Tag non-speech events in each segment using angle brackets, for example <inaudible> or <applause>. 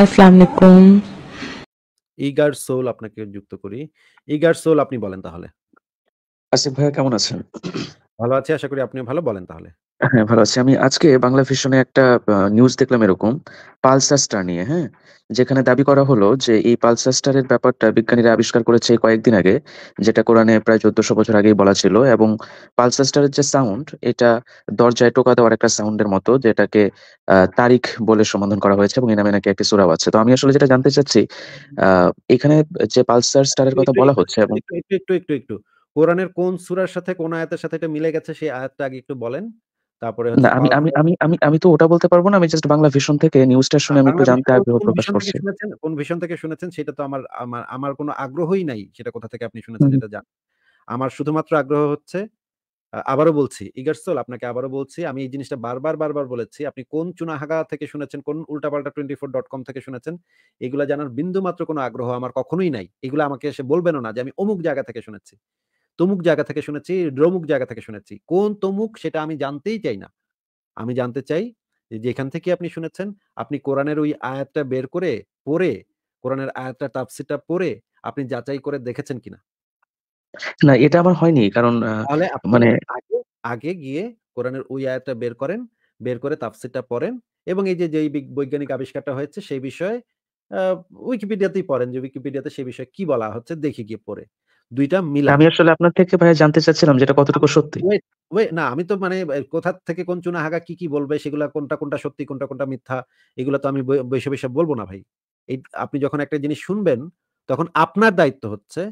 আলাইকুম eager soul আপনাকে যুক্ত করি ইগার সোল আপনি বলেন তাহলে আসিফ ভাইয়া কেমন আছেন ভালো আছি আশা করি আপনিও ভালো। বলেন তাহলে। হ্যাঁ, ভালো আছি। আমি আজকে বাংলা ভিশনে একটা নিউজ দেখলাম এরকম, পালসাস্টার স্টার নিয়ে, হ্যাঁ? যেখানে দাবি করা হলো যে এই পালসাস্টারের ব্যাপারটা বিজ্ঞানীরা আবিষ্কার করেছে কয়েকদিন আগে। যেটা কোরআনে প্রায় চোদ্দশো বছর আগেই বলা ছিল এবং পালসাস্টারের যে সাউন্ড এটা দরজায় টোকা দেওয়ার একটা সাউন্ডের মতো যেটাকে আহ তারিখ বলে সম্বোধন করা হয়েছে এবং এ নামে নাকি একটি সুরাও আছে। তো আমি আসলে যেটা জানতে চাচ্ছি আহ এখানে যে পালসার স্টারের কথা বলা হচ্ছে এবং একটু, একটু, একটু, একটু। কোরআনের কোন সুরার সাথে কোন আয়াতের সাথে এটা মিলে গেছে সেই আয়াতটা আগে একটু বলেন তারপরে আমি আমি আমি আমি আমি তো ওটা বলতে পারবো না আমি জাস্ট বাংলা ভিশন থেকে নিউজটা শুনে আমি একটু জানতে আগ্রহ প্রকাশ করছি কোন ভিশন থেকে শুনেছেন সেটা তো আমার আমার আমার কোনো আগ্রহই নাই সেটা কোথা থেকে আপনি শুনেছেন এটা জান আমার শুধুমাত্র আগ্রহ হচ্ছে আবারও বলছি ইগার্সল আপনাকে আবারও বলছি আমি এই জিনিসটা বারবার বারবার বলেছি আপনি কোন চুনাহাগা থেকে শুনেছেন কোন উল্টাপাল্টা টোয়েন্টি ফোর ডট কম থেকে শুনেছেন এগুলা জানার বিন্দু মাত্র কোনো আগ্রহ আমার কখনোই নাই এগুলো আমাকে এসে বলবেনও না যে আমি অমুক জায়গা থেকে শুনেছি তমুক জায়গা থেকে শুনেছি রমুক জায়গা থেকে শুনেছি কোন তমুক সেটা আমি জানতেই চাই না আমি জানতে চাই যেখান থেকে আপনি শুনেছেন আপনি কোরআনের ওই আয়াতটা বের করে পড়ে কোরআনের আয়াতটা তাফসিরটা পড়ে আপনি যাচাই করে দেখেছেন কিনা না এটা আমার হয়নি কারণ তাহলে মানে আগে গিয়ে কোরআনের ওই আয়াতটা বের করেন বের করে তাফসিরটা পড়েন এবং এই যে যে বৈজ্ঞানিক আবিষ্কারটা হয়েছে সেই বিষয়ে উইকিপিডিয়াতেই পড়েন যে উইকিপিডিয়াতে সেই বিষয়ে কি বলা হচ্ছে দেখে গিয়ে পড়ে দুইটা মিলা আমি আসলে আপনার থেকে ভাইয়া জানতে চাচ্ছিলাম যেটা কতটুকু সত্যি না আমি তো মানে কোথা থেকে কোন চুনা হাগা কি কি বলবে সেগুলা কোনটা কোনটা সত্যি কোনটা কোনটা মিথ্যা এগুলো তো আমি বৈশে বৈশে বলবো না ভাই এই আপনি যখন একটা জিনিস শুনবেন তখন আপনার দায়িত্ব হচ্ছে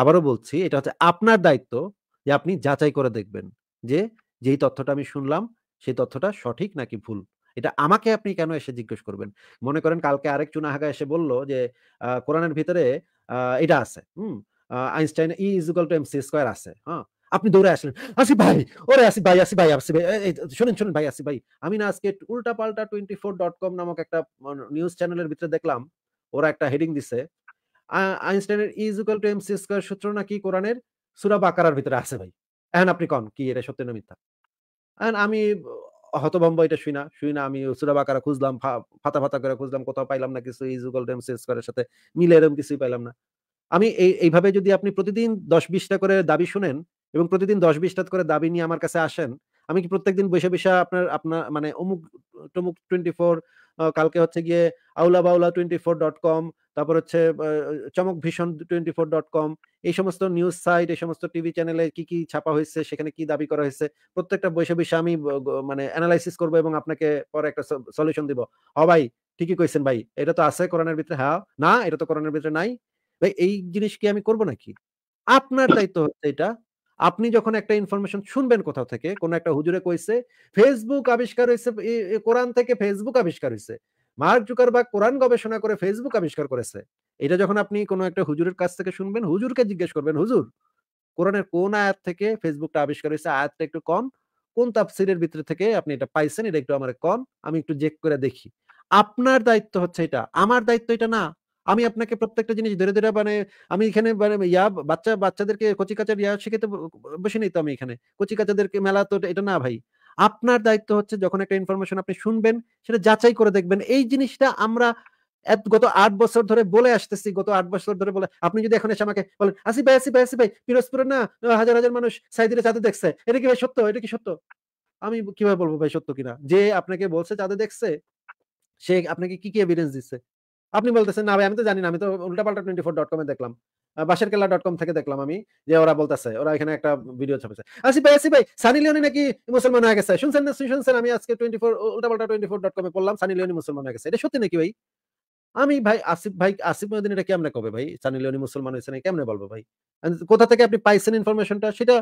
আবারও বলছি এটা হচ্ছে আপনার দায়িত্ব যে আপনি যাচাই করে দেখবেন যে যেই তথ্যটা আমি শুনলাম সেই তথ্যটা সঠিক নাকি ভুল এটা আমাকে আপনি কেন এসে জিজ্ঞেস করবেন মনে করেন কালকে আরেক চুনাহাগা এসে বললো যে কোরআনের ভিতরে এটা আছে হুম Einstein E is equal to MC square আছে হ্যাঁ আপনি দৌড়ে আসলেন আসি ভাই ওরে আসি ভাই আসি ভাই আসি ভাই শুনেন শুনেন ভাই আসি ভাই আমি না আজকে উল্টা পাল্টা টোয়েন্টি ফোর ডট কম নামক একটা নিউজ চ্যানেলের ভিতরে দেখলাম ওরা একটা হেডিং দিছে আইনস্টাইনের is equal to MC square সূত্র নাকি কোরআনের সুরা বাকারার ভিতরে আছে ভাই এখন আপনি কন কি এটা সত্যি না মিথ্যা এখন আমি হতভম্ব এটা শুই না শুই না আমি সুরা বাকারা খুঁজলাম ফাতা ফাতা করে খুঁজলাম কোথাও পাইলাম না কিছু ইজ ইকুয়াল টু এমসি স্কোয়ারের সাথে মিলে এরকম কিছুই পাইলাম না আমি এইভাবে যদি আপনি প্রতিদিন দশ বিশটা করে দাবি শুনেন এবং প্রতিদিন দশ বিশটা করে দাবি নিয়ে আমার কাছে আসেন আমি কি প্রত্যেকদিন বসে বসে আপনার আপনার মানে অমুক টমুক টোয়েন্টি ফোর কালকে হচ্ছে গিয়ে আউলা বাউলা টোয়েন্টি ফোর ডট কম তারপর হচ্ছে চমক ভীষণ টোয়েন্টি ফোর ডট কম এই সমস্ত নিউজ সাইট এই সমস্ত টিভি চ্যানেলে কি কি ছাপা হয়েছে সেখানে কি দাবি করা হয়েছে প্রত্যেকটা বসে বসে আমি মানে অ্যানালাইসিস করবো এবং আপনাকে পরে একটা সলিউশন দিব হ ভাই ঠিকই কইছেন ভাই এটা তো আছে করোনার ভিতরে হ্যাঁ না এটা তো করোনার ভিতরে নাই ভাই এই জিনিস কি আমি করব নাকি আপনার দায়িত্ব হচ্ছে এটা আপনি যখন একটা ইনফরমেশন শুনবেন কোথাও থেকে কোন একটা হুজুরে কইছে ফেসবুক আবিষ্কার হয়েছে কোরআন থেকে ফেসবুক আবিষ্কার হয়েছে মার্ক জুকার বা কোরআন গবেষণা করে ফেসবুক আবিষ্কার করেছে এটা যখন আপনি কোন একটা হুজুরের কাছ থেকে শুনবেন হুজুরকে জিজ্ঞেস করবেন হুজুর কোরআনের কোন আয়াত থেকে ফেসবুকটা আবিষ্কার হয়েছে আয়াতটা একটু কম কোন তাফসিরের ভিতরে থেকে আপনি এটা পাইছেন এটা একটু আমার কম আমি একটু চেক করে দেখি আপনার দায়িত্ব হচ্ছে এটা আমার দায়িত্ব এটা না আমি আপনাকে প্রত্যেকটা জিনিস ধরে ধরে মানে আমি এখানে মানে ইয়া বাচ্চা বাচ্চাদেরকে কচি কাচার ইয়া শিখাতে বসে নিতো আমি এখানে কচি কাচাদেরকে মেলা তো এটা না ভাই আপনার দায়িত্ব হচ্ছে যখন একটা ইনফরমেশন আপনি শুনবেন সেটা যাচাই করে দেখবেন এই জিনিসটা আমরা গত আট বছর ধরে বলে আসতেছি গত আট বছর ধরে বলে আপনি যদি এখন এসে আমাকে বলেন আসি ভাই আসি ভাই আসি ভাই পিরোজপুরে না হাজার হাজার মানুষ সাইদের চাঁদে দেখছে এটা কি ভাই সত্য এটা কি সত্য আমি কিভাবে বলবো ভাই সত্য কিনা যে আপনাকে বলছে চাঁদে দেখছে সে আপনাকে কি কি এভিডেন্স দিচ্ছে আপনি বলতেছেন না ভাই আমি তো জানি না আমি তো উল্টাপাল্টা টোয়েন্টি ফোর ডট কমে দেখলাম বাসের কেলা ডট কম থেকে দেখলাম আমি যে ওরা বলতেছে ওরা এখানে একটা ভিডিও ছাপেছে আসি ভাই আসি ভাই সানি লিওনি নাকি মুসলমান হয়ে গেছে শুনছেন না শুনছেন আমি আজকে টোয়েন্টি ফোর উল্টাপাল্টা টোয়েন্টি ফোর ডট কমে পড়লাম সানি লিওনি মুসলমান হয়ে গেছে এটা সত্যি নাকি ভাই আমি ভাই আসিফ ভাই আসিফ মহিউদ্দিন এটা কেমনে কবে ভাই সানি লিওনি মুসলমান হয়েছে না কেমনে বলবো ভাই কোথা থেকে আপনি পাইছেন ইনফরমেশনটা সেটা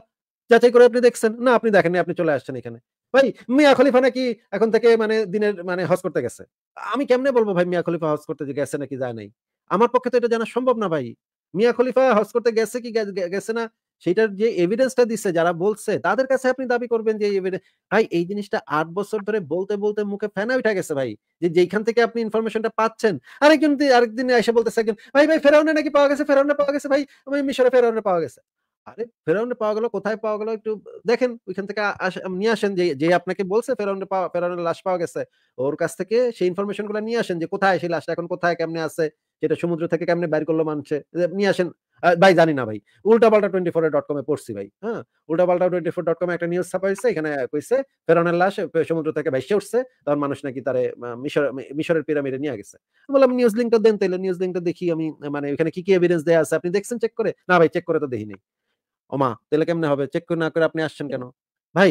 যাচাই করে আপনি দেখছেন না আপনি দেখেননি আপনি চলে আসছেন এখানে ভাই মিয়া খলিফা নাকি এখন থেকে মানে দিনের মানে হজ করতে গেছে আমি কেমনে বলবো ভাই মিয়া খলিফা হজ করতে গেছে নাকি যায় নাই আমার পক্ষে তো এটা জানা সম্ভব না ভাই মিয়া খলিফা হজ করতে গেছে কি গেছে না সেটার যে এভিডেন্সটা দিচ্ছে যারা বলছে তাদের কাছে আপনি দাবি করবেন যে ভাই এই জিনিসটা আট বছর ধরে বলতে বলতে মুখে ফেনা উঠে গেছে ভাই যে যেখান থেকে আপনি ইনফরমেশনটা পাচ্ছেন আরেকজন আরেকদিন এসে বলতে একজন ভাই ভাই ফেরাউনে নাকি পাওয়া গেছে ফেরাউনে পাওয়া গেছে ভাই মিশরে ফেরাউনে পাওয়া গেছে আরে ফেরাউনে পাওয়া গেল কোথায় পাওয়া গেল একটু দেখেন ওইখান থেকে নিয়ে আসেন যে যে আপনাকে বলছে ফেরাউনে ফেরাউনের লাশ পাওয়া গেছে ওর কাছ থেকে সেই ইনফরমেশন গুলো নিয়ে আসেন যে কোথায় সেই লাশটা এখন কোথায় কেমনে আছে যেটা সমুদ্র থেকে কেমনে বের করলো মানছে নিয়ে আসেন ভাই জানি না ভাই উল্টা পাল্টা টোয়েন্টি ফোর ডট কমে পড়ছি ভাই হ্যাঁ উল্টা পাল্টা টোয়েন্টি ফোর ডট কমে একটা নিউজ ছাপা হয়েছে এখানে কইছে ফেরানের লাশ সমুদ্র থেকে ভাইসে উঠছে তখন মানুষ নাকি তারে মিশর মিশরের পিরামিডে নিয়ে গেছে বললাম নিউজ লিঙ্কটা দেন তাইলে নিউজ লিঙ্কটা দেখি আমি মানে এখানে কি কি এভিডেন্স দেওয়া আছে আপনি দেখছেন চেক করে না ভাই চেক করে তো দেখিনি ওমা তাহলে কেমনে হবে চেক করে না করে আপনি আসছেন কেন ভাই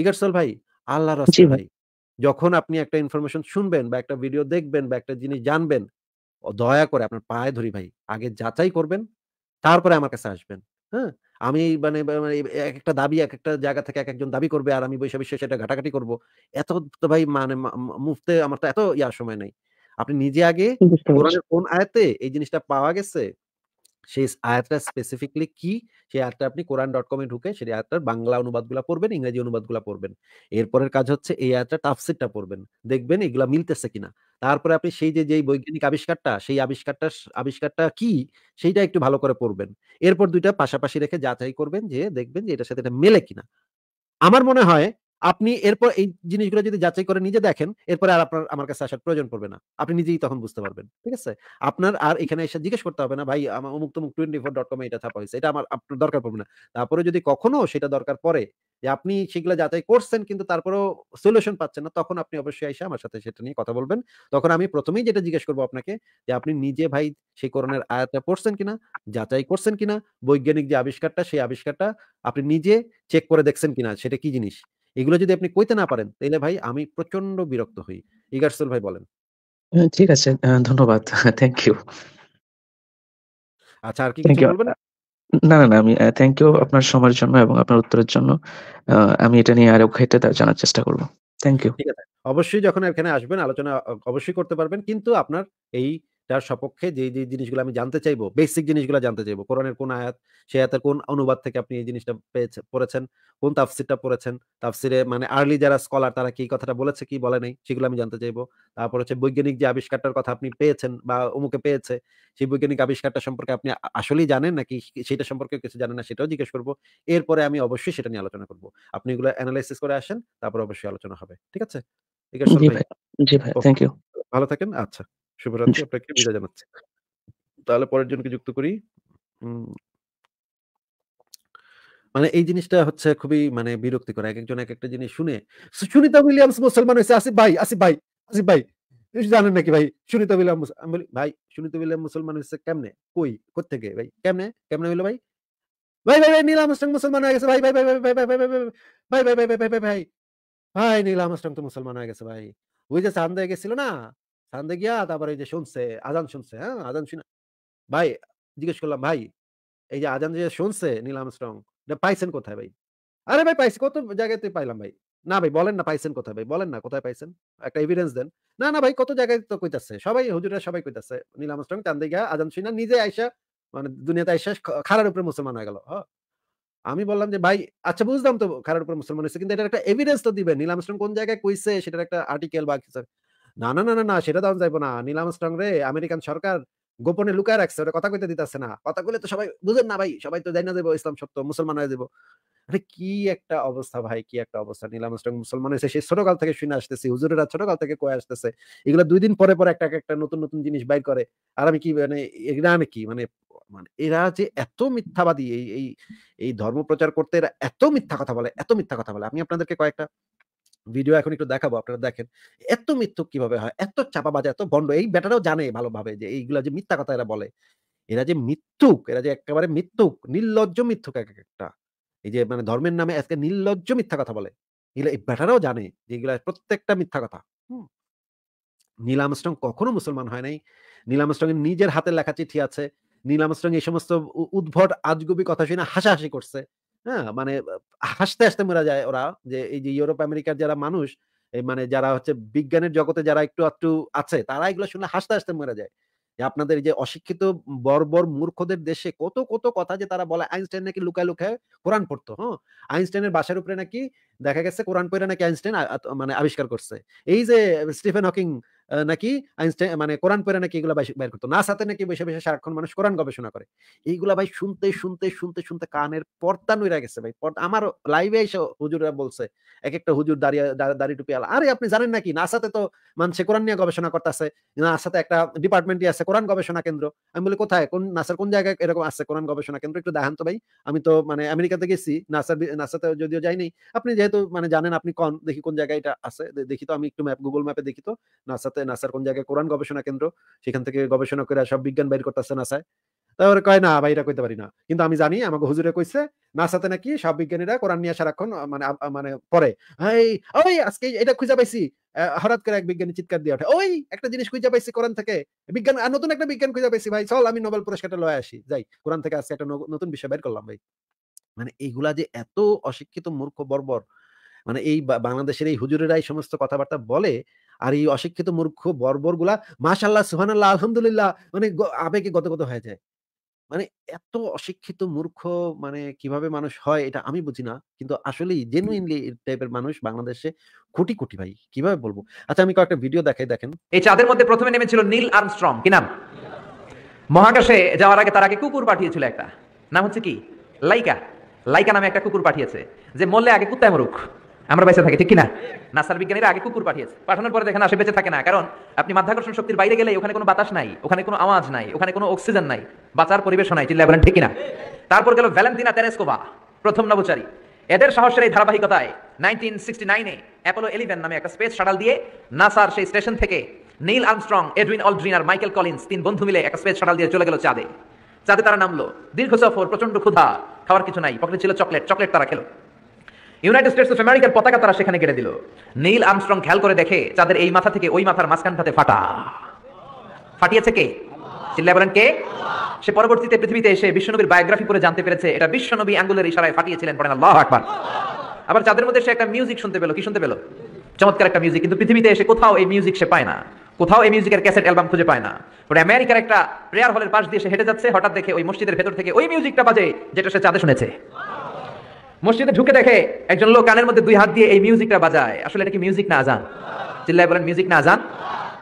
ইগারসল ভাই আল্লাহ রসি ভাই যখন আপনি একটা ইনফরমেশন শুনবেন বা একটা ভিডিও দেখবেন বা একটা জিনিস জানবেন দয়া করে আপনার পায়ে ধরি ভাই আগে যাচাই করবেন তারপরে আমার কাছে আসবেন হ্যাঁ আমি মানে, মানে এক একটা দাবি এক একটা জায়গা থেকে এক একজন দাবি করবে আর আমি বৈশা বিশ্বে সেটা ঘাটাঘাটি করব এত তো ভাই মানে মুফতে আমার তো এত ইয়ার সময় নেই আপনি নিজে আগে কোন আয়াতে এই জিনিসটা পাওয়া গেছে সেই আয়াতটা স্পেসিফিকলি কি সেই আয়াতটা আপনি কোরআন ডট কমে ঢুকে সেই আয়াতটার বাংলা অনুবাদগুলো পড়বেন ইংরেজি অনুবাদগুলো পড়বেন এরপরের কাজ হচ্ছে এই আয়াতটা তাফসিরটা পড়বেন দেখবেন এগুলা মিলতেছে কিনা তারপরে আপনি সেই যে যেই বৈজ্ঞানিক আবিষ্কারটা সেই আবিষ্কারটা আবিষ্কারটা কি সেইটা একটু ভালো করে পড়বেন এরপর দুইটা পাশাপাশি রেখে যাচাই করবেন যে দেখবেন যে এটার সাথে এটা মেলে কিনা আমার মনে হয় আপনি এরপর এই জিনিসগুলো যদি যাচাই করে নিজে দেখেন এরপরে আর আপনার আমার কাছে আসার প্রয়োজন পড়বে না আপনি নিজেই তখন বুঝতে পারবেন ঠিক আছে আপনার আর এখানে এসে জিজ্ঞেস করতে হবে না ভাই আমার অমুক তমুক টোয়েন্টি ফোর ডট কমে এটা থাকা হয়েছে এটা আমার আপনার দরকার পড়বে না তারপরে যদি কখনো সেটা দরকার পড়ে যে আপনি সেগুলো যাচাই করছেন কিন্তু তারপরেও সলিউশন পাচ্ছেন না তখন আপনি অবশ্যই এসে আমার সাথে সেটা নিয়ে কথা বলবেন তখন আমি প্রথমেই যেটা জিজ্ঞেস করবো আপনাকে যে আপনি নিজে ভাই সেই করোনার আয়াতটা পড়ছেন কিনা যাচাই করছেন কিনা বৈজ্ঞানিক যে আবিষ্কারটা সেই আবিষ্কারটা আপনি নিজে চেক করে দেখছেন কিনা সেটা কি জিনিস এগুলো যদি আপনি কইতে না পারেন তাহলে ভাই আমি প্রচন্ড বিরক্ত হই ইগারসুল ভাই বলেন ঠিক আছে। ধন্যবাদ। Thank <laughs> you. আচ্ছা আর কি কিছু বলবেন? না, না, না আমি থ্যাংক ইউ আপনার সময়ের জন্য এবং আপনার উত্তরের জন্য। আমি এটা নিয়ে আরো ঘেঁটে তা জানার চেষ্টা করব। Thank you. ঠিক আছে। অবশ্যই যখন এখানে আসবেন আলোচনা অবশ্যই করতে পারবেন। কিন্তু আপনার এই তার সপক্ষে যে যে জিনিসগুলো আমি জানতে চাইবো বেসিক জিনিসগুলো জানতে চাইবো কোরআনের কোন আয়াত সে আয়াতের কোন অনুবাদ থেকে আপনি এই জিনিসটা পেয়েছে পড়েছেন কোন তাফসিরটা পড়েছেন তাফসিরে মানে আর্লি যারা স্কলার তারা কি কথাটা বলেছে কি বলে নাই সেগুলো আমি জানতে চাইবো তারপর হচ্ছে বৈজ্ঞানিক যে আবিষ্কারটার কথা আপনি পেয়েছেন বা অমুকে পেয়েছে সেই বৈজ্ঞানিক আবিষ্কারটা সম্পর্কে আপনি আসলেই জানেন নাকি সেটা সম্পর্কে কিছু জানেন না সেটাও জিজ্ঞেস করবো এরপরে আমি অবশ্যই সেটা নিয়ে আলোচনা করবো আপনি এগুলো অ্যানালাইসিস করে আসেন তারপর অবশ্যই আলোচনা হবে ঠিক আছে জি ভাই ভালো থাকেন আচ্ছা শুভরাত্রি আপনাকে বিদায় জানাচ্ছি তাহলে পরের জনকে যুক্ত করি মানে এই জিনিসটা হচ্ছে খুবই মানে বিরক্তিকর এক একজন এক একটা জিনিস শুনে সুনিতা উইলিয়ামস মুসলমান হয়েছে আসিফ ভাই আসিফ ভাই আসিফ ভাই জানেন নাকি ভাই সুনিতা উইলিয়াম বলি ভাই সুনিতা উইলিয়াম মুসলমান হয়েছে কেমনে কই কোথেকে ভাই কেমনে কেমনে হইলো ভাই ভাই ভাই ভাই নীলাম আসলাম মুসলমান হয়ে গেছে ভাই ভাই ভাই ভাই ভাই ভাই ভাই ভাই ভাই ভাই ভাই ভাই ভাই ভাই ভাই ভাই নীল আমস্ট্রং তো মুসলমান হয়ে গেছে ভাই ওই যে চান্দে গেছিল না সান্দে গিয়া তারপরে এই যে শুনছে আজান শুনছে হ্যাঁ আজান শুনে ভাই জিজ্ঞেস করলাম ভাই এই যে আজান যে শুনছে নীলাম স্ট্রং পাইছেন কোথায় ভাই আরে ভাই পাইছি কত জায়গায় তুই পাইলাম ভাই না ভাই বলেন না পাইছেন কোথায় ভাই বলেন না কোথায় পাইছেন একটা এভিডেন্স দেন না না ভাই কত জায়গায় তো কইতাছে সবাই হুজুরা সবাই কইতাছে নীল স্ট্রং চান্দে গিয়া আজান শুনে নিজে আইসা মানে দুনিয়াতে আইসা খারার উপরে মুসলমান হয়ে গেল হ্যাঁ আমি বললাম যে ভাই আচ্ছা বুঝলাম তো খারার উপরে মুসলমান হয়েছে কিন্তু এটা একটা এভিডেন্স তো দিবে নীল স্ট্রং কোন জায়গায় কইছে সেটার একটা আর্টিকেল বা কিছু না না না না না সেটা দাম যাইবো না নীলাম স্ট্রং রে আমেরিকান সরকার গোপনে লুকায় রাখছে ওটা কথা কইতে দিতেছে না কথা কইলে তো সবাই বুঝেন না ভাই সবাই তো জানা যাবো ইসলাম সত্য মুসলমান হয়ে যাবো আরে কি একটা অবস্থা ভাই কি একটা অবস্থা নীলাম স্ট্রং মুসলমান হয়েছে সে ছোটকাল থেকে শুনে আসতেছি হুজুরেরা ছোটকাল থেকে কয়ে আসতেছে এগুলো দুই দিন পরে পরে একটা একটা নতুন নতুন জিনিস বাইর করে আর আমি কি মানে এরা কি মানে মানে এরা যে এত মিথ্যাবাদী এই এই ধর্ম প্রচার করতে এরা এত মিথ্যা কথা বলে এত মিথ্যা কথা বলে আমি আপনাদেরকে কয়েকটা ভিডিও এখন একটু দেখাবো আপনারা দেখেন এত মিথ্যুক কিভাবে হয় এত চাপা বাজে এত বন্ড এই বেটারাও জানে ভালোভাবে যে এইগুলো যে মিথ্যা কথা এরা বলে এরা যে মিথ্যুক এরা যে একেবারে মিথ্যুক নির্লজ্জ মিথ্যুক এক একটা এই যে মানে ধর্মের নামে আজকে নির্লজ্জ মিথ্যা কথা বলে এগুলো এই বেটারাও জানে যে এগুলো প্রত্যেকটা মিথ্যা কথা নীল আমস্ট্রং কখনো মুসলমান হয় নাই নীল আমস্ট্রং এর নিজের হাতে লেখা চিঠি আছে নীল আমস্ট্রং এই সমস্ত উদ্ভট আজগুবি কথা শুনে হাসাহাসি করছে হ্যাঁ মানে হাসতে হাসতে মরা যায় ওরা যে এই যে ইউরোপ আমেরিকার যারা মানুষ মানে যারা হচ্ছে বিজ্ঞানের জগতে যারা একটু একটু আছে তারা এগুলো শুনে হাসতে হাসতে মেরা যায় যে আপনাদের যে অশিক্ষিত বর্বর মূর্খদের দেশে কত কত কথা যে তারা বলে আইনস্টাইন নাকি লুকায় লুকায় কোরআন পড়তো হ্যাঁ আইনস্টাইনের বাসার উপরে নাকি দেখা গেছে কোরআন পড়ে নাকি আইনস্টাইন মানে আবিষ্কার করছে এই যে স্টিফেন হকিং নাকি আইনস্টাইন মানে কোরআন পড়ে নাকি এগুলো বের করতো না সাথে নাকি বসে বসে সারাক্ষণ মানুষ কোরআন গবেষণা করে এইগুলা ভাই শুনতে শুনতে শুনতে শুনতে কানের পর্দা নইরা গেছে ভাই আমার লাইভে এসে হুজুরা বলছে এক একটা হুজুর দাঁড়িয়ে দাড়ি টুপি আলা আরে আপনি জানেন নাকি না সাথে তো মানুষে কোরআন নিয়ে গবেষণা করতেছে না সাথে একটা ডিপার্টমেন্টই আছে কোরআন গবেষণা কেন্দ্র আমি বলি কোথায় কোন নাসার কোন জায়গায় এরকম আছে কোরআন গবেষণা কেন্দ্র একটু দেখান তো ভাই আমি তো মানে আমেরিকাতে গেছি নাসার নাসাতে যদিও যাইনি আপনি যেহেতু মানে জানেন আপনি কোন দেখি কোন জায়গায় এটা আছে দেখি তো আমি একটু ম্যাপ গুগল ম্যাপে দেখি তো নাসা নাসাতে নাসার কোন জায়গায় কোরআন গবেষণা কেন্দ্র সেখান থেকে গবেষণা করে সব বিজ্ঞান বাইর করতেছে নাসায় তারপরে কয় না ভাই এটা করতে পারি না কিন্তু আমি জানি আমাকে হুজুরে কইছে নাসাতে নাকি সব বিজ্ঞানীরা কোরআন নিয়ে সারাক্ষণ মানে মানে পরে এই ওই আজকে এটা খুঁজে পাইছি হঠাৎ করে এক বিজ্ঞানী চিৎকার দিয়ে ওঠে ওই একটা জিনিস খুঁজে পাইছি কোরআন থেকে বিজ্ঞান আর নতুন একটা বিজ্ঞান খুঁজে পাইছি ভাই চল আমি নোবেল পুরস্কারটা লয়ে আসি যাই কোরআন থেকে আজকে একটা নতুন বিষয় বের করলাম ভাই মানে এইগুলা যে এত অশিক্ষিত মূর্খ বর্বর মানে এই বাংলাদেশের এই হুজুরেরা এই সমস্ত কথাবার্তা বলে আর এই অশিক্ষিত মূর্খ বর্বর গুলা মাশাল্লাহ সুহানাল্লাহ আলহামদুলিল্লাহ মানে আবেগে গতগত হয়ে যায় মানে এত অশিক্ষিত মূর্খ মানে কিভাবে মানুষ হয় এটা আমি বুঝি না কিন্তু আসলেই জেনুইনলি টাইপের মানুষ বাংলাদেশে কোটি কোটি ভাই কিভাবে বলবো আচ্ছা আমি কয়েকটা ভিডিও দেখাই দেখেন এই চাঁদের মধ্যে প্রথমে নেমেছিল নীল আর্মস্ট্রং কি নাম মহাকাশে যাওয়ার আগে তার আগে কুকুর পাঠিয়েছিল একটা নাম হচ্ছে কি লাইকা লাইকা নামে একটা কুকুর পাঠিয়েছে যে মরলে আগে কুত্তায় মরুক আমরা বেঁচে থাকি ঠিক কিনা নাসার বিজ্ঞানীরা আগে কুকুর পাঠিয়েছে পাঠানোর পরে দেখেন আসে বেঁচে থাকে না কারণ আপনি মাধ্যাকর্ষণ শক্তির বাইরে গেলে ওখানে কোনো বাতাস নাই ওখানে কোনো আওয়াজ নাই ওখানে কোনো অক্সিজেন নাই বাঁচার পরিবেশ নাই চিল্লা বলেন ঠিক কিনা তারপর গেল ভ্যালেন্টিনা তেরেসকোভা প্রথম নবচারী এদের সাহসের এই ধারাবাহিকতায় নাইনটিন সিক্সটি নাইনে অ্যাপোলো এলিভেন নামে একটা স্পেস শাটাল দিয়ে নাসার সেই স্টেশন থেকে নীল আর্মস্ট্রং এডুইন অলড্রিন আর মাইকেল কলিন্স তিন বন্ধু মিলে একটা স্পেস শাটাল দিয়ে চলে গেল চাঁদে চাঁদে তারা নামলো দীর্ঘ সফর প্রচন্ড ক্ষুধা খাওয়ার কিছু নাই পকেটে ছিল চকলেট চকলেট তারা খেলো ইউনাইটেড স্টেটস অফ আমেরিকার পতাকা তারা সেখানে কেটে দিল নীল আমস্ট্রং খেয়াল করে দেখে তাদের এই মাথা থেকে ওই মাথার মাঝখানটাতে ফাটা ফাটিয়েছে কে চিল্লায় বলেন কে সে পরবর্তীতে পৃথিবীতে এসে বিশ্বনবীর বায়োগ্রাফি পরে জানতে পেরেছে এটা বিশ্বনবী আঙ্গুলের ইশারায় ফাটিয়েছিলেন পড়েন আল্লাহ আকবার আবার যাদের মধ্যে সে একটা মিউজিক শুনতে পেলো কি শুনতে পেলো চমৎকার একটা মিউজিক কিন্তু পৃথিবীতে এসে কোথাও এই মিউজিক সে পায় না কোথাও এই মিউজিকের ক্যাসেট অ্যালবাম খুঁজে পায় না পরে আমেরিকার একটা প্রেয়ার হলের পাশ দিয়ে সে হেঁটে যাচ্ছে হঠাৎ দেখে ওই মসজিদের ভেতর থেকে ওই মিউজিকটা বাজে যেটা সে চাঁদে শুনেছে মসজিদে ঢুকে দেখে একজন লোক কানের মধ্যে দুই হাত দিয়ে এই মিউজিকটা বাজায় আসলে এটা কি মিউজিক না আজান চিল্লায় বলেন মিউজিক না আজান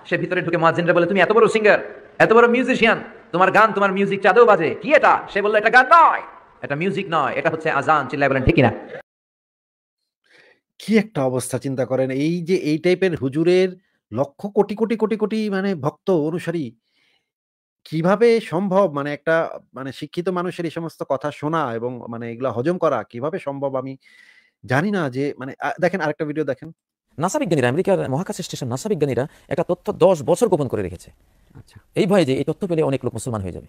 সে ভিতরে ঢুকে মহাজিনরা বলে তুমি এত বড় সিঙ্গার এত বড় মিউজিশিয়ান তোমার গান তোমার মিউজিক চাঁদেও বাজে কি এটা সে বললো এটা গান নয় এটা মিউজিক নয় এটা হচ্ছে আজান চিল্লায় বলেন ঠিকই না কি একটা অবস্থা চিন্তা করেন এই যে এই টাইপের হুজুরের লক্ষ কোটি কোটি কোটি কোটি মানে ভক্ত অনুসারী কিভাবে সম্ভব মানে একটা মানে শিক্ষিত মানুষের এই সমস্ত কথা শোনা এবং মানে এগুলো হজম করা কিভাবে সম্ভব আমি জানি না যে মানে দেখেন আরেকটা ভিডিও দেখেন নাসা বিজ্ঞানীরা আমেরিকার মহাকাশ স্টেশন নাসা বিজ্ঞানীরা একটা তথ্য দশ বছর গোপন করে রেখেছে আচ্ছা এই ভয়ে যে এই তথ্য পেলে অনেক লোক মুসলমান হয়ে যাবে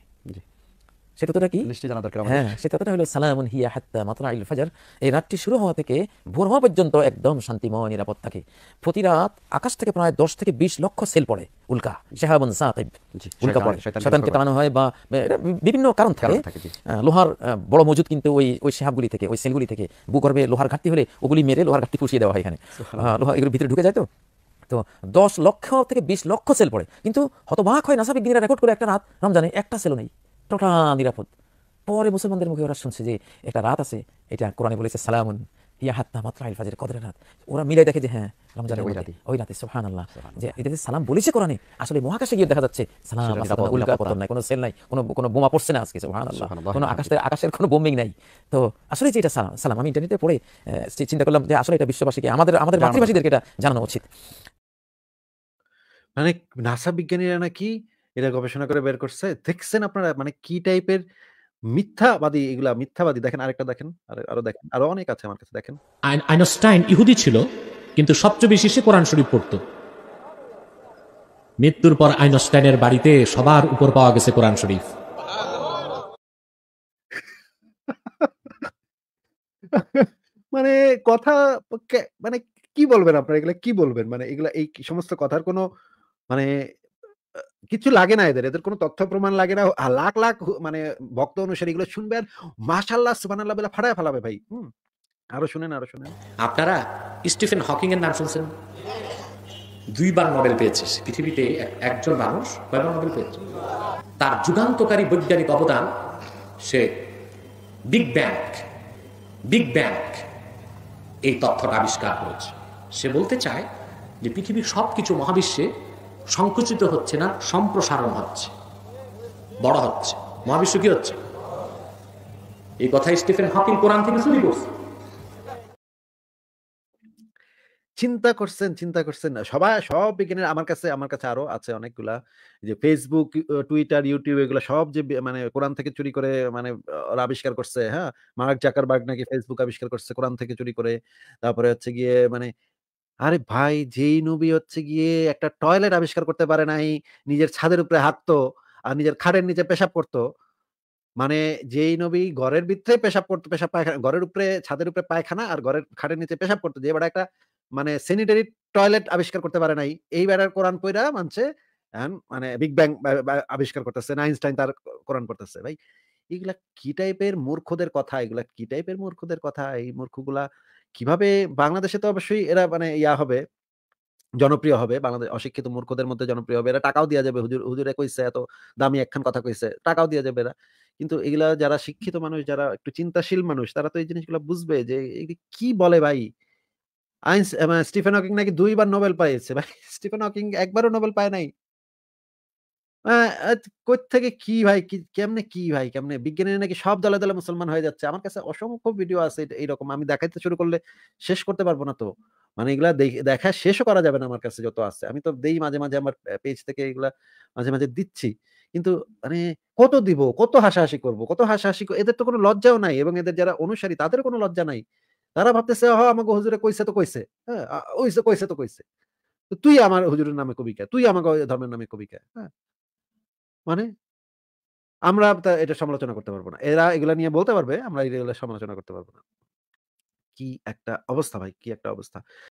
হ্যাঁ, বিভিন্ন কারণ থাকে লোহার বড় মজুদ কিন্তু ওই ওই থেকে ওই সেলগুলি থেকে ভূগর্ভে লোহার ঘাটতি হলে ওগুলি মেরে লোহার ঘাটতি পুষিয়ে দেওয়া হয় এখানে লোহা এগুলো ভিতরে ঢুকে যায় তো তো দশ লক্ষ থেকে বিশ লক্ষ সেল পড়ে কিন্তু হতবাক হয় নাসাবিজ্ঞানীরা রেকর্ড করে একটা রাত রমজানে একটা সেলও নেই টোটাল নিরাপদ পরে মুসলমানদের মুখে ওরা শুনছে যে একটা রাত আছে এটা কোরআনে বলেছে সালামুন মাত্রা রাত ওরা মিলে দেখে যে হ্যাঁ কোনো নাই আকাশের বোমিং নাই তো আসলে যে এটা সালাম সালাম আমি ইন্টারনেটে পড়ে চিন্তা করলাম যে আসলে এটা বিশ্ববাসীকে আমাদের আমাদের মাতৃভাষীদেরকে এটা জানানো উচিত মানে নাসা বিজ্ঞানীরা নাকি এটা গবেষণা করে বের করছে দেখছেন আপনারা মানে কি টাইপের মিথ্যাবাদী এগুলা মিথ্যাবাদী দেখেন আরেকটা দেখেন আরো দেখেন আরো অনেক আছে আমার কাছে দেখেন আইনস্টাইন ইহুদি ছিল কিন্তু সবচেয়ে বেশি সে কোরআন শরীফ পড়তো মৃত্যুর পর আইনস্টাইনের বাড়িতে সবার উপর পাওয়া গেছে কোরআন শরীফ মানে কথা মানে কি বলবেন আপনারা এগুলা কি বলবেন মানে এগুলা এই সমস্ত কথার কোনো মানে কিছু লাগে না এদের এদের কোনো তথ্য প্রমাণ লাগে না লাখ লাখ মানে ভক্ত অনুসারী এগুলো শুনবেন মাশাল্লাহ সুবানাল্লাহ বেলা ফাড়ায় ফেলাবে ভাই হুম আরো শুনেন আরো শুনেন আপনারা স্টিফেন হকিং এর নাম শুনছেন দুইবার নোবেল পেয়েছে পৃথিবীতে একজন মানুষ কয়বার নোবেল পেয়েছে তার যুগান্তকারী বৈজ্ঞানিক অবদান সে বিগ ব্যাং বিগ ব্যাং এই তথ্যটা আবিষ্কার করেছে সে বলতে চায় যে পৃথিবীর সব কিছু মহাবিশ্বে সংকুচিত হচ্ছে না সম্প্রসারণ হচ্ছে বড় হচ্ছে মহাবিশ্ব কি হচ্ছে এই কথা স্টিফেন হকিং কোরআন থেকে শুরু করছে চিন্তা করছেন চিন্তা করছেন সবাই সব বিজ্ঞানের আমার কাছে আমার কাছে আরো আছে অনেকগুলা যে ফেসবুক টুইটার ইউটিউব এগুলো সব যে মানে কোরআন থেকে চুরি করে মানে আবিষ্কার করছে হ্যাঁ মার্ক জাকারবার্গ নাকি ফেসবুক আবিষ্কার করছে কোরআন থেকে চুরি করে তারপরে হচ্ছে গিয়ে মানে আরে ভাই যেই নবী হচ্ছে গিয়ে একটা টয়লেট আবিষ্কার করতে পারে নাই, নিজের ছাদের উপরে হাঁটতো, আর নিজের খাটের নিচে পেশাব করতো। মানে যেই নবী ঘরের ভিতরে পেশাব করতো, পেশাব পায়খানা ঘরের উপরে ছাদের উপরে পায়খানা আর ঘরের খাটের নিচে পেশাব করতো। যে বেড়া একটা মানে স্যানিটারি টয়লেট আবিষ্কার করতে পারে নাই। এই বেড়ার কোরআন পইড়া মানছে মানে বিগ ব্যাং আবিষ্কার করতেছে আবিষ্কার করতেছেন, আইনস্টাইন তার কোরআন পড়তেছে। ভাই এগুলা কি টাইপের মূর্খদের কথা, এগুলা কি টাইপের মূর্খদের কথা? এই মূর্খগুলা কিভাবে বাংলাদেশে তো অবশ্যই এরা মানে ইয়া হবে জনপ্রিয় হবে বাংলাদেশ অশিক্ষিত মূর্খদের মধ্যে জনপ্রিয় হবে এরা টাকাও দিয়া যাবে হুজুর হুজুরে কইছে এত দামি একখান কথা কইছে টাকাও দেওয়া যাবে এরা কিন্তু এগুলা যারা শিক্ষিত মানুষ যারা একটু চিন্তাশীল মানুষ তারা তো এই জিনিসগুলো বুঝবে যে কি বলে ভাই আইন স্টিফেন হকিং নাকি দুইবার নোবেল পাইছে ভাই স্টিফেন হকিং একবারও নোবেল পায় নাই থেকে কি ভাই কেমনে কি ভাই কেমনে বিজ্ঞানী নাকি সব দলে দলে মুসলমান হয়ে যাচ্ছে আমার কাছে অসংখ্য ভিডিও আছে এইরকম আমি দেখাইতে শুরু করলে শেষ করতে পারবো না তো মানে এগুলা দেখা শেষও করা যাবে না আমার কাছে যত আছে আমি তো দেই মাঝে মাঝে আমার পেজ থেকে এগুলা মাঝে মাঝে দিচ্ছি কিন্তু মানে কত দিব কত হাসাহাসি করব কত হাসাহাসি এদের তো কোনো লজ্জাও নাই এবং এদের যারা অনুসারী তাদের কোনো লজ্জা নাই তারা ভাবতেছে হ আমাকে হুজুরে কইছে তো কইছে হ্যাঁ ওইসে কইছে তো কইছে তুই আমার হুজুরের নামে কবিকা তুই আমাকে ধর্মের নামে কবিকা হ্যাঁ মানে আমরা এটা সমালোচনা করতে পারবো না এরা এগুলা নিয়ে বলতে পারবে আমরা এগুলো সমালোচনা করতে পারবো না কি একটা অবস্থা ভাই কি একটা অবস্থা